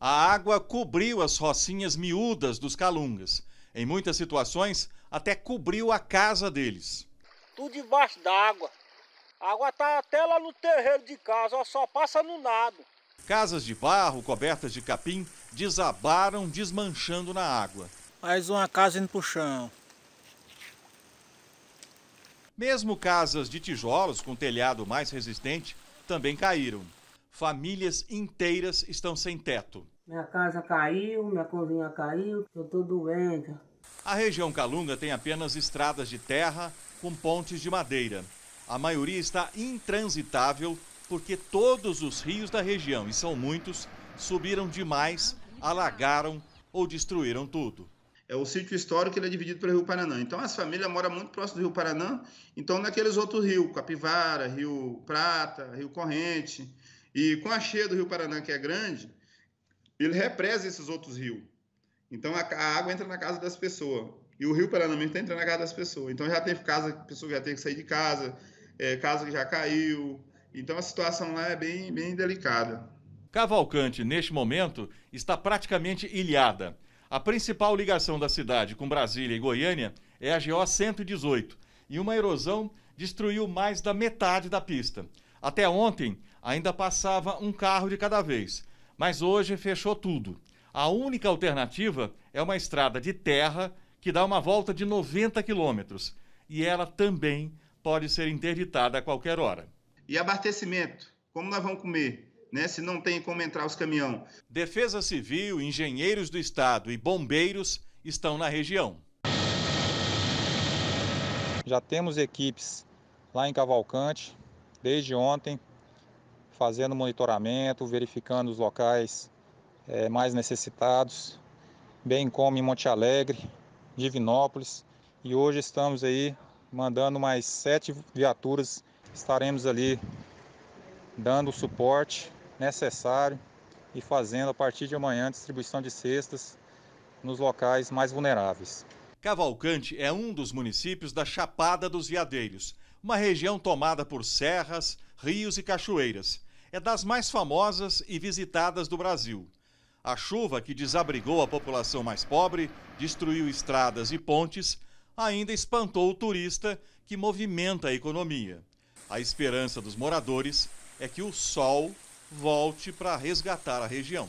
A água cobriu as rocinhas miúdas dos calungas. Em muitas situações, até cobriu a casa deles. Tudo debaixo d'água. A água tá até lá no terreiro de casa, só passa no nado. Casas de barro cobertas de capim desabaram, desmanchando na água. Mais uma casa indo o chão. Mesmo casas de tijolos com telhado mais resistente também caíram famílias inteiras estão sem teto. Minha casa caiu, minha cozinha caiu, eu estou doente. A região Calunga tem apenas estradas de terra com pontes de madeira. A maioria está intransitável porque todos os rios da região, e são muitos, subiram demais, alagaram ou destruíram tudo. É o sítio histórico ele é dividido pelo Rio Paraná. Então as famílias moram muito próximo do Rio Paraná, então naqueles outros rios, Capivara, Rio Prata, Rio Corrente, e com a cheia do Rio Paraná, que é grande, ele represa esses outros rios. Então a, a água entra na casa das pessoas. E o Rio Paraná está entrando na casa das pessoas. Então já tem casa, a pessoa já tem que sair de casa, é, casa que já caiu. Então a situação lá é bem, bem delicada. Cavalcante, neste momento, está praticamente ilhada. A principal ligação da cidade com Brasília e Goiânia é a GO 118, e uma erosão destruiu mais da metade da pista. Até ontem, ainda passava um carro de cada vez, mas hoje fechou tudo. A única alternativa é uma estrada de terra que dá uma volta de 90 quilômetros e ela também pode ser interditada a qualquer hora. E abastecimento? Como nós vamos comer? Né, se não tem como entrar os caminhões. Defesa Civil, engenheiros do Estado e bombeiros estão na região. Já temos equipes lá em Cavalcante desde ontem fazendo monitoramento, verificando os locais é, mais necessitados, bem como em Monte Alegre, Divinópolis. E hoje estamos aí mandando mais sete viaturas, estaremos ali dando o suporte necessário e fazendo a partir de amanhã distribuição de cestas nos locais mais vulneráveis. Cavalcante é um dos municípios da Chapada dos Veadeiros, uma região tomada por serras, rios e cachoeiras é das mais famosas e visitadas do Brasil. A chuva que desabrigou a população mais pobre, destruiu estradas e pontes, ainda espantou o turista que movimenta a economia. A esperança dos moradores é que o sol volte para resgatar a região.